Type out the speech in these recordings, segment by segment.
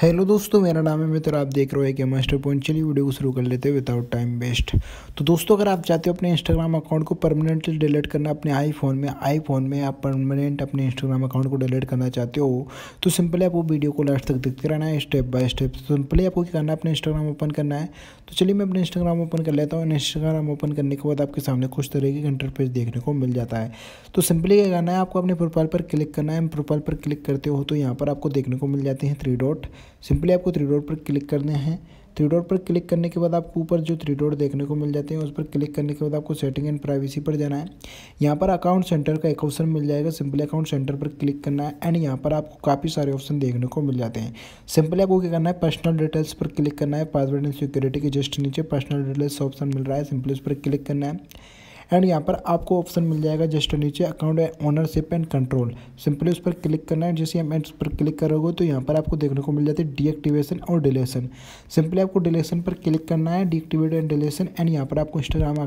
hello दोस्तों मेरा नाम है मित्र आप देख रहे हो कि मास्टर पॉइंट चलिए वीडियो को शुरू कर लेते हैं विदाउट टाइम वेस्ट तो दोस्तों अगर आप चाहते हो अपने इंस्टाग्राम अकाउंट को परमानेंटली डिलीट करना अपने आईफोन में आईफोन में आप परमानेंट अपने इंस्टाग्राम अकाउंट को डिलीट करना चाहते हो तो सिंपली आपको वीडियो को लास्ट तक देखते रहना है स्टेप बाय स्टेप सिंपली आपको क्या करना है अपने इंस्टाग्राम ओपन करना है तो चलिए मैं अपने इंस्टाग्राम ओपन कर लेता हूँ इंस्टाग्राम ओपन करने के बाद आपके सामने कुछ तरह के पेज देखने को मिल जाता है तो सिंपली क्या करना है आपको अपने प्रोफाइल पर क्लिक करना है प्रोफाइल पर क्लिक करते हो तो यहाँ पर आपको देखने को मिल जाते हैं थ्री डॉट सिंपली आपको थ्री डॉट पर क्लिक करने हैं थ्री डॉट पर क्लिक करने के बाद आपको ऊपर जो थ्री डॉट देखने को मिल जाते हैं उस पर क्लिक करने के बाद आपको सेटिंग एंड प्राइवेसी पर जाना है यहाँ पर अकाउंट सेंटर का एक ऑप्शन मिल जाएगा सिंपली अकाउंट सेंटर पर क्लिक करना है एंड यहाँ पर आपको काफ़ी सारे ऑप्शन देखने को मिल जाते हैं सिंपली आपको क्या करना है पर्सनल डिटेल्स पर क्लिक करना है पासवर्ड एंड सिक्योरिटी के जस्ट नीचे पर्सनल डिटेल्स ऑप्शन मिल रहा है सिंपली उस पर क्लिक करना है एंड यहाँ पर आपको ऑप्शन मिल जाएगा जस्ट नीचे account and ownership and control simply उस पर क्लिक करना है जैसे हम एंड पर क्लिक करोगे तो यहाँ पर आपको देखने को मिल जाती है डीएक्टिवेशन और डिलेशन सिंपली आपको डिलेशन पर क्लिक करना है डीएक्टिवेट एंड डिलेशन एंड यहाँ पर आपको इंस्टाग्राम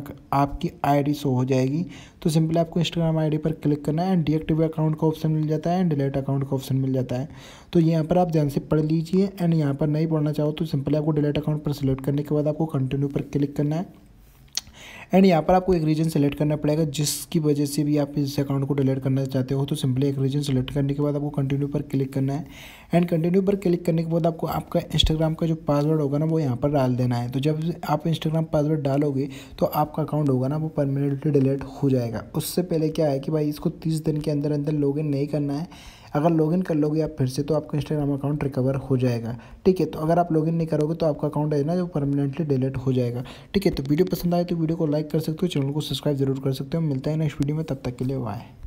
आपकी आई शो हो जाएगी तो सिंपली आपको इंस्टाग्राम आई पर क्लिक करना है एंड डीएक्टिवेट अकाउंट का ऑप्शन मिल जाता है एंड डिलेट अकाउंट का ऑप्शन मिल जाता है तो यहाँ पर आप ध्यान से पढ़ लीजिए एंड यहाँ पर नहीं पढ़ना चाहो तो सिंपली आपको डिलेट अकाउंट पर सिलेक्ट करने के बाद आपको कंटिन्यू पर क्लिक करना है एंड यहाँ पर आपको एक रीजन सेलेक्ट करना पड़ेगा जिसकी वजह से भी आप इस अकाउंट को डिलीट करना चाहते हो तो सिंपली एक रीजन सेलेक्ट करने के बाद आपको कंटिन्यू पर क्लिक करना है एंड कंटिन्यू पर क्लिक करने के बाद आपको आपका इंस्टाग्राम का जो पासवर्ड होगा ना वो यहाँ पर डाल देना है तो जब आप इंस्टाग्राम पासवर्ड डालोगे तो आपका अकाउंट होगा ना वो परमानेंटली डिलीट हो जाएगा उससे पहले क्या है कि भाई इसको तीस दिन के अंदर अंदर लॉग नहीं करना है अगर लॉगिन कर लोगे आप फिर से तो आपका इंस्टाग्राम अकाउंट रिकवर हो जाएगा ठीक है तो अगर आप लॉगिन नहीं करोगे तो आपका अकाउंट है ना जो परमानेंटली डिलीट हो जाएगा ठीक है तो वीडियो पसंद आए तो वीडियो को लाइक कर सकते हो चैनल को सब्सक्राइब जरूर कर सकते हो मिलता है नेक्स्ट वीडियो में तब तक के लिए वाई